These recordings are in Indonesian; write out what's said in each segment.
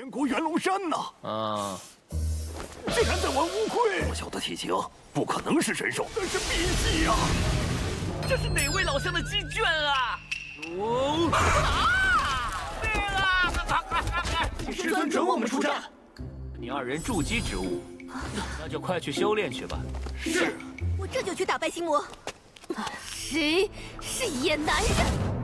天国元龙山呐，啊！竟然在玩乌龟，这么小的体型，不可能是神兽，但是秘技啊！这是哪位老乡的鸡圈啊？哦，啊，对了，哈哈哈哈！师尊准我们出战，你二人筑基之物，那就快去修炼去吧。是，我这就去打败心魔。谁是野男人？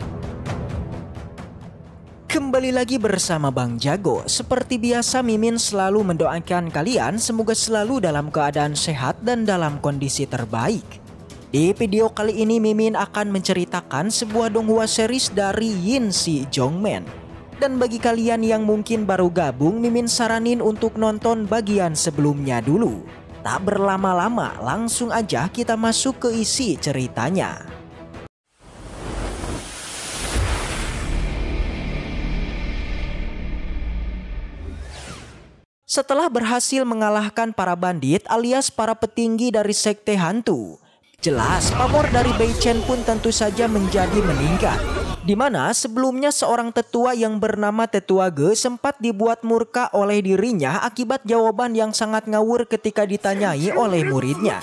Kembali lagi bersama Bang Jago. Seperti biasa Mimin selalu mendoakan kalian semoga selalu dalam keadaan sehat dan dalam kondisi terbaik. Di video kali ini Mimin akan menceritakan sebuah donghua series dari Yin Si Jongmen. Dan bagi kalian yang mungkin baru gabung, Mimin saranin untuk nonton bagian sebelumnya dulu. Tak berlama-lama, langsung aja kita masuk ke isi ceritanya. Setelah berhasil mengalahkan para bandit alias para petinggi dari sekte hantu, jelas pamor dari Bei Chen pun tentu saja menjadi meningkat. Di mana sebelumnya seorang tetua yang bernama Tetua Ge sempat dibuat murka oleh dirinya akibat jawaban yang sangat ngawur ketika ditanyai oleh muridnya.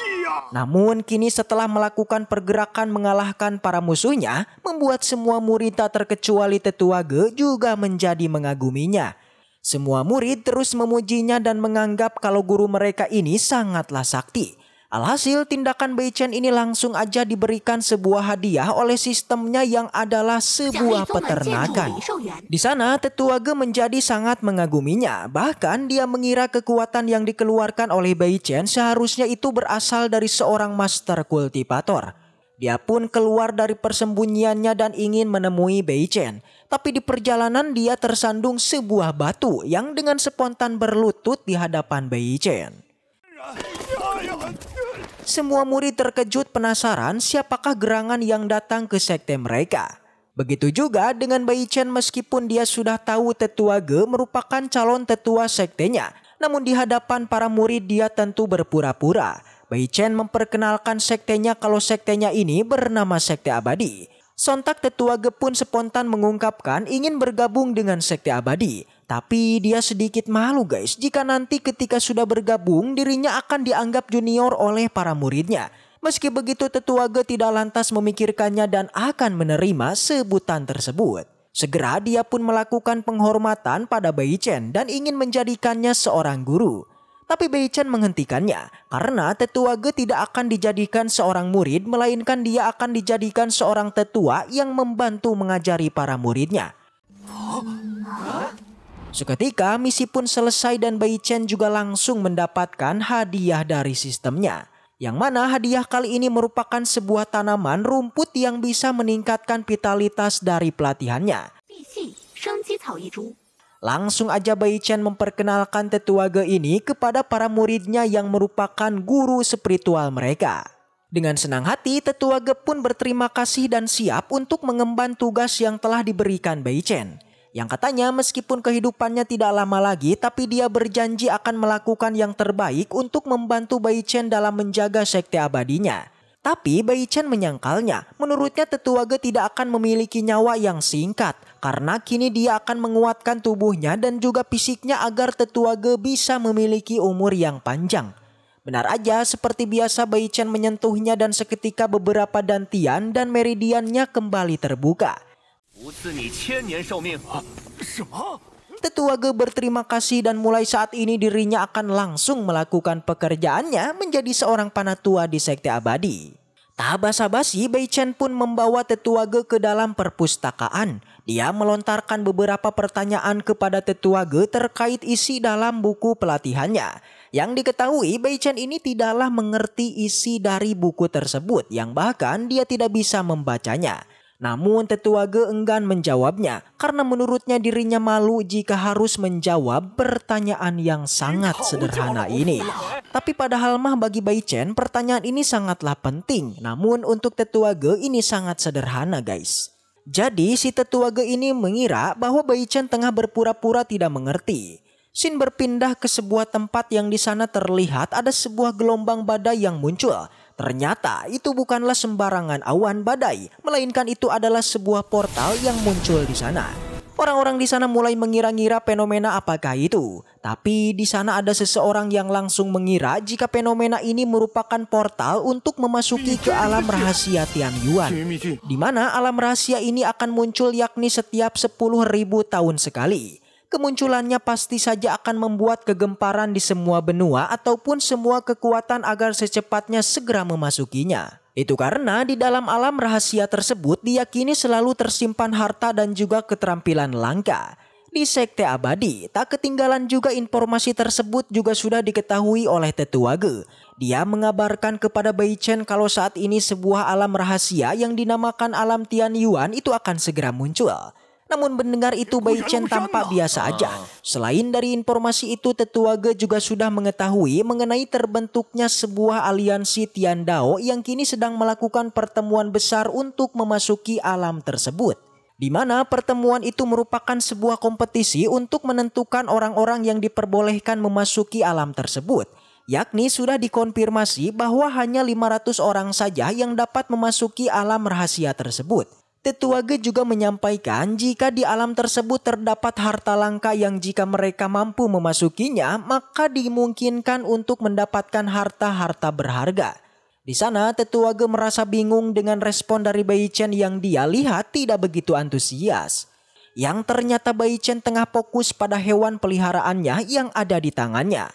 Namun kini setelah melakukan pergerakan mengalahkan para musuhnya, membuat semua murid tak terkecuali Tetua Ge juga menjadi mengaguminya. Semua murid terus memujinya dan menganggap kalau guru mereka ini sangatlah sakti. Alhasil tindakan Beichen ini langsung aja diberikan sebuah hadiah oleh sistemnya yang adalah sebuah peternakan. Di sana tetua Ge menjadi sangat mengaguminya. Bahkan dia mengira kekuatan yang dikeluarkan oleh Beichen seharusnya itu berasal dari seorang master kultivator. Dia pun keluar dari persembunyiannya dan ingin menemui Beichen tapi di perjalanan dia tersandung sebuah batu yang dengan spontan berlutut di hadapan Bei Chen. Semua murid terkejut penasaran siapakah gerangan yang datang ke sekte mereka. Begitu juga dengan Bai Chen meskipun dia sudah tahu tetua Ge merupakan calon tetua sektenya. Namun di hadapan para murid dia tentu berpura-pura. Bai Chen memperkenalkan sektenya kalau sektenya ini bernama Sekte Abadi. Sontak tetua Gepun spontan mengungkapkan ingin bergabung dengan sekte abadi. Tapi dia sedikit malu guys jika nanti ketika sudah bergabung dirinya akan dianggap junior oleh para muridnya. Meski begitu tetua Ge tidak lantas memikirkannya dan akan menerima sebutan tersebut. Segera dia pun melakukan penghormatan pada Bai Chen dan ingin menjadikannya seorang guru. Tapi Beichen menghentikannya karena tetua Ge tidak akan dijadikan seorang murid melainkan dia akan dijadikan seorang tetua yang membantu mengajari para muridnya. Seketika misi pun selesai dan Beichen juga langsung mendapatkan hadiah dari sistemnya. Yang mana hadiah kali ini merupakan sebuah tanaman rumput yang bisa meningkatkan vitalitas dari pelatihannya. Langsung aja Bai Chen memperkenalkan tetuaga ini kepada para muridnya yang merupakan guru spiritual mereka. Dengan senang hati, tetuaga pun berterima kasih dan siap untuk mengemban tugas yang telah diberikan Bai Chen. Yang katanya meskipun kehidupannya tidak lama lagi, tapi dia berjanji akan melakukan yang terbaik untuk membantu Bai Chen dalam menjaga sekte abadinya. Tapi Bai Chen menyangkalnya. Menurutnya tetuaga tidak akan memiliki nyawa yang singkat karena kini dia akan menguatkan tubuhnya dan juga fisiknya agar tetuaga bisa memiliki umur yang panjang. Benar aja, seperti biasa Bai Chen menyentuhnya dan seketika beberapa dantian dan meridiannya kembali terbuka. Tetua Ge berterima kasih dan mulai saat ini dirinya akan langsung melakukan pekerjaannya menjadi seorang panatua di Sekte Abadi. Tak basa-basi, Bei Chen pun membawa Tetua Ge ke dalam perpustakaan. Dia melontarkan beberapa pertanyaan kepada Tetua Ge terkait isi dalam buku pelatihannya. Yang diketahui, Bei Chen ini tidaklah mengerti isi dari buku tersebut yang bahkan dia tidak bisa membacanya. Namun Tetuage enggan menjawabnya karena menurutnya dirinya malu jika harus menjawab pertanyaan yang sangat sederhana ini. Tapi padahal mah bagi Bai Chen pertanyaan ini sangatlah penting. Namun untuk Tetuage ini sangat sederhana guys. Jadi si Tetuage ini mengira bahwa Bai Chen tengah berpura-pura tidak mengerti. Sin berpindah ke sebuah tempat yang di sana terlihat ada sebuah gelombang badai yang muncul Ternyata itu bukanlah sembarangan awan badai, melainkan itu adalah sebuah portal yang muncul di sana. Orang-orang di sana mulai mengira-ngira fenomena apakah itu. Tapi di sana ada seseorang yang langsung mengira jika fenomena ini merupakan portal untuk memasuki ke alam rahasia Tianyuan. Di mana alam rahasia ini akan muncul yakni setiap 10.000 tahun sekali kemunculannya pasti saja akan membuat kegemparan di semua benua ataupun semua kekuatan agar secepatnya segera memasukinya. Itu karena di dalam alam rahasia tersebut diyakini selalu tersimpan harta dan juga keterampilan langka. Di sekte abadi, tak ketinggalan juga informasi tersebut juga sudah diketahui oleh Tetuage. Dia mengabarkan kepada Bei Chen kalau saat ini sebuah alam rahasia yang dinamakan alam Tian Yuan itu akan segera muncul. Namun mendengar itu Bai Chen tampak biasa aja. Ah. Selain dari informasi itu, Tetua Ge juga sudah mengetahui mengenai terbentuknya sebuah aliansi Tian Dao yang kini sedang melakukan pertemuan besar untuk memasuki alam tersebut. Di mana pertemuan itu merupakan sebuah kompetisi untuk menentukan orang-orang yang diperbolehkan memasuki alam tersebut yakni sudah dikonfirmasi bahwa hanya 500 orang saja yang dapat memasuki alam rahasia tersebut. Tetuage juga menyampaikan jika di alam tersebut terdapat harta langka yang jika mereka mampu memasukinya, maka dimungkinkan untuk mendapatkan harta-harta berharga. Di sana, Tetuage merasa bingung dengan respon dari Bai Chen yang dia lihat tidak begitu antusias. Yang ternyata Bai Chen tengah fokus pada hewan peliharaannya yang ada di tangannya.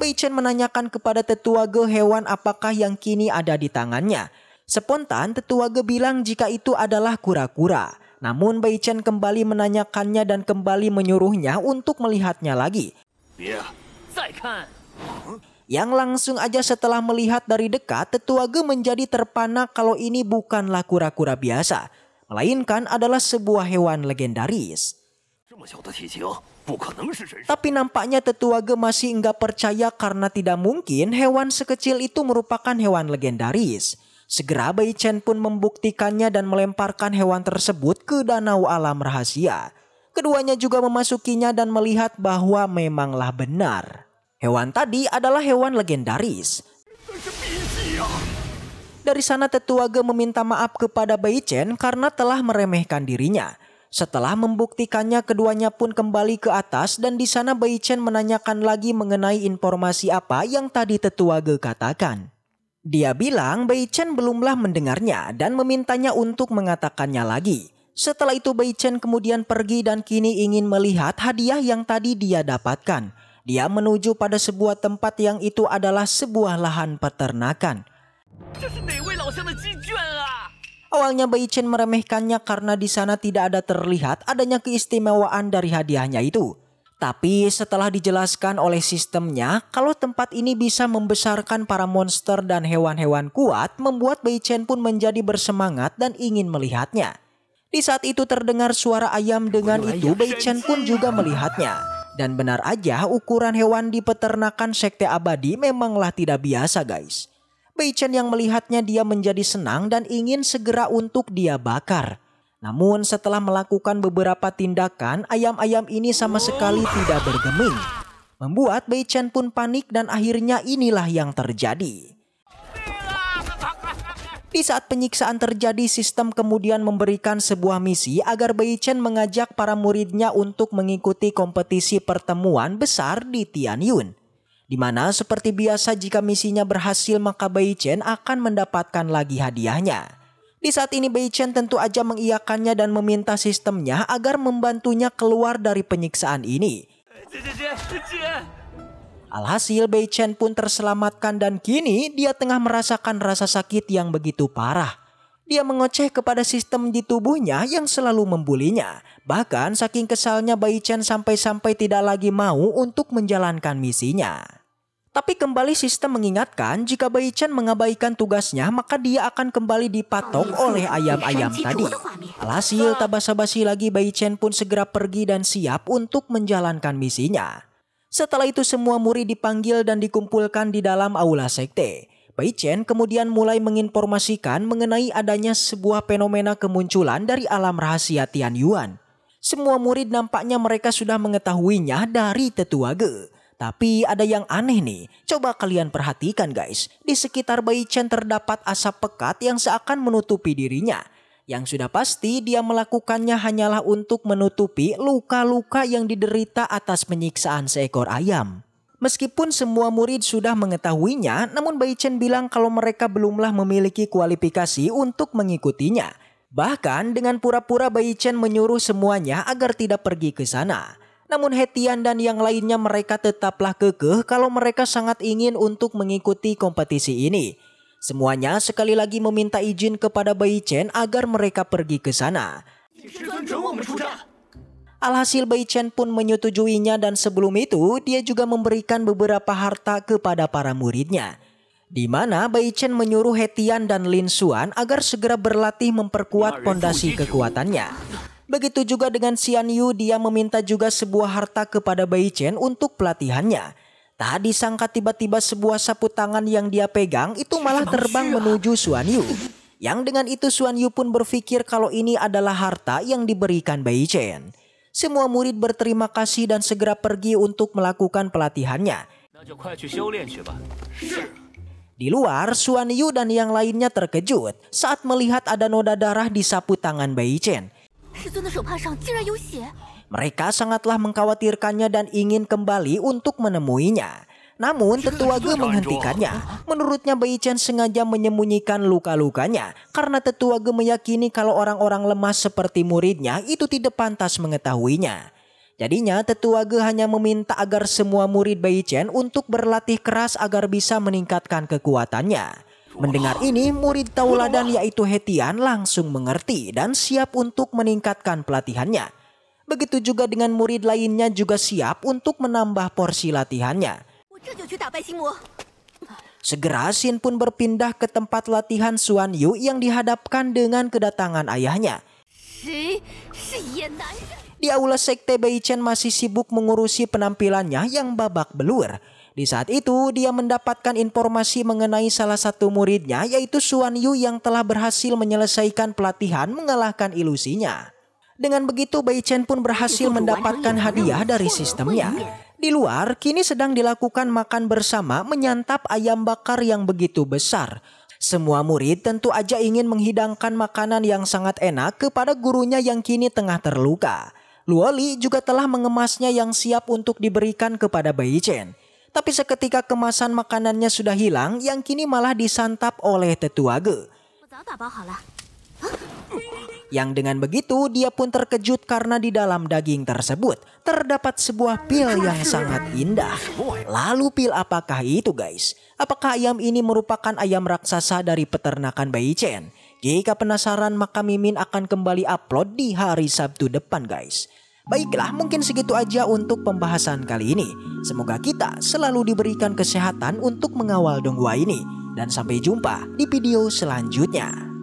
Bai Chen menanyakan kepada Tetuage hewan apakah yang kini ada di tangannya. Sepontan, Tetua Ge bilang jika itu adalah kura-kura. Namun Bai Chen kembali menanyakannya dan kembali menyuruhnya untuk melihatnya lagi. Ya. Yang langsung aja setelah melihat dari dekat, Tetua Ge menjadi terpana kalau ini bukanlah kura-kura biasa. Melainkan adalah sebuah hewan legendaris. Tapi nampaknya Tetua Ge masih enggak percaya karena tidak mungkin hewan sekecil itu merupakan hewan legendaris. Segera Bai Chen pun membuktikannya dan melemparkan hewan tersebut ke danau alam rahasia. Keduanya juga memasukinya dan melihat bahwa memanglah benar. Hewan tadi adalah hewan legendaris. Dari sana Tetuage meminta maaf kepada Bai Chen karena telah meremehkan dirinya. Setelah membuktikannya keduanya pun kembali ke atas dan di sana Bai Chen menanyakan lagi mengenai informasi apa yang tadi Tetuage katakan. Dia bilang Bei Chen belumlah mendengarnya dan memintanya untuk mengatakannya lagi. Setelah itu Bei Chen kemudian pergi dan kini ingin melihat hadiah yang tadi dia dapatkan. Dia menuju pada sebuah tempat yang itu adalah sebuah lahan peternakan. Awalnya Bei Chen meremehkannya karena di sana tidak ada terlihat adanya keistimewaan dari hadiahnya itu. Tapi setelah dijelaskan oleh sistemnya, kalau tempat ini bisa membesarkan para monster dan hewan-hewan kuat, membuat Bei Chen pun menjadi bersemangat dan ingin melihatnya. Di saat itu terdengar suara ayam dengan itu Bei Chen pun juga melihatnya. Dan benar aja ukuran hewan di peternakan sekte abadi memanglah tidak biasa guys. Bei Chen yang melihatnya dia menjadi senang dan ingin segera untuk dia bakar. Namun setelah melakukan beberapa tindakan, ayam-ayam ini sama sekali tidak bergeming. Membuat Bei Chen pun panik dan akhirnya inilah yang terjadi. Di saat penyiksaan terjadi, sistem kemudian memberikan sebuah misi agar Bei Chen mengajak para muridnya untuk mengikuti kompetisi pertemuan besar di Tianyun. Di mana seperti biasa jika misinya berhasil maka Bei Chen akan mendapatkan lagi hadiahnya. Di saat ini Bei Chen tentu aja mengiyakannya dan meminta sistemnya agar membantunya keluar dari penyiksaan ini. Alhasil Bei Chen pun terselamatkan dan kini dia tengah merasakan rasa sakit yang begitu parah. Dia mengoceh kepada sistem di tubuhnya yang selalu membulinya. Bahkan saking kesalnya Bai Chen sampai-sampai tidak lagi mau untuk menjalankan misinya. Tapi kembali sistem mengingatkan jika Bai Chen mengabaikan tugasnya maka dia akan kembali dipatok oleh ayam-ayam tadi. Alhasil tak basa-basi lagi Bai Chen pun segera pergi dan siap untuk menjalankan misinya. Setelah itu semua murid dipanggil dan dikumpulkan di dalam aula sekte. Bai Chen kemudian mulai menginformasikan mengenai adanya sebuah fenomena kemunculan dari alam rahasia Tian Yuan. Semua murid nampaknya mereka sudah mengetahuinya dari tetua Ge. Tapi ada yang aneh nih, coba kalian perhatikan guys. Di sekitar bayi Chen terdapat asap pekat yang seakan menutupi dirinya. Yang sudah pasti dia melakukannya hanyalah untuk menutupi luka-luka yang diderita atas penyiksaan seekor ayam. Meskipun semua murid sudah mengetahuinya, namun Bai Chen bilang kalau mereka belumlah memiliki kualifikasi untuk mengikutinya. Bahkan dengan pura-pura Bai Chen menyuruh semuanya agar tidak pergi ke sana. Namun Hetian dan yang lainnya mereka tetaplah kekeh kalau mereka sangat ingin untuk mengikuti kompetisi ini. Semuanya sekali lagi meminta izin kepada Bai Chen agar mereka pergi ke sana. Alhasil Bai Chen pun menyetujuinya dan sebelum itu dia juga memberikan beberapa harta kepada para muridnya. Di mana Bai Chen menyuruh Hetian dan Lin Xuan agar segera berlatih memperkuat nah, pondasi kekuatannya. Begitu juga dengan Xian Yu, dia meminta juga sebuah harta kepada Bai Chen untuk pelatihannya. Tak disangka tiba-tiba sebuah sapu tangan yang dia pegang itu malah terbang menuju Xuan Yu. Yang dengan itu Xuan Yu pun berpikir kalau ini adalah harta yang diberikan Bai Chen. Semua murid berterima kasih dan segera pergi untuk melakukan pelatihannya. Di luar, Xuan Yu dan yang lainnya terkejut saat melihat ada noda darah di sapu tangan Bai Chen. Mereka sangatlah mengkhawatirkannya dan ingin kembali untuk menemuinya. Namun tetua Ge menghentikannya. Menurutnya Bai Chen sengaja menyembunyikan luka-lukanya karena tetua Ge meyakini kalau orang-orang lemah seperti muridnya itu tidak pantas mengetahuinya. Jadinya tetua Ge hanya meminta agar semua murid Bai Chen untuk berlatih keras agar bisa meningkatkan kekuatannya. Mendengar ini, murid tauladan yaitu Hetian langsung mengerti dan siap untuk meningkatkan pelatihannya. Begitu juga dengan murid lainnya juga siap untuk menambah porsi latihannya. Segera Sin pun berpindah ke tempat latihan Suan Yu yang dihadapkan dengan kedatangan ayahnya. Di aula sekte Bei Chen masih sibuk mengurusi penampilannya yang babak belur. Di saat itu, dia mendapatkan informasi mengenai salah satu muridnya yaitu Suan Yu yang telah berhasil menyelesaikan pelatihan mengalahkan ilusinya. Dengan begitu, Bai Chen pun berhasil mendapatkan hadiah dari sistemnya. Iya. Di luar, kini sedang dilakukan makan bersama menyantap ayam bakar yang begitu besar. Semua murid tentu aja ingin menghidangkan makanan yang sangat enak kepada gurunya yang kini tengah terluka. Luoli juga telah mengemasnya yang siap untuk diberikan kepada Bai Chen. Tapi seketika kemasan makanannya sudah hilang yang kini malah disantap oleh tetuage. Yang dengan begitu dia pun terkejut karena di dalam daging tersebut terdapat sebuah pil yang sangat indah. Lalu pil apakah itu guys? Apakah ayam ini merupakan ayam raksasa dari peternakan Bayi Chen? Jika penasaran maka Mimin akan kembali upload di hari Sabtu depan guys. Baiklah, mungkin segitu aja untuk pembahasan kali ini. Semoga kita selalu diberikan kesehatan untuk mengawal dongwa ini. Dan sampai jumpa di video selanjutnya.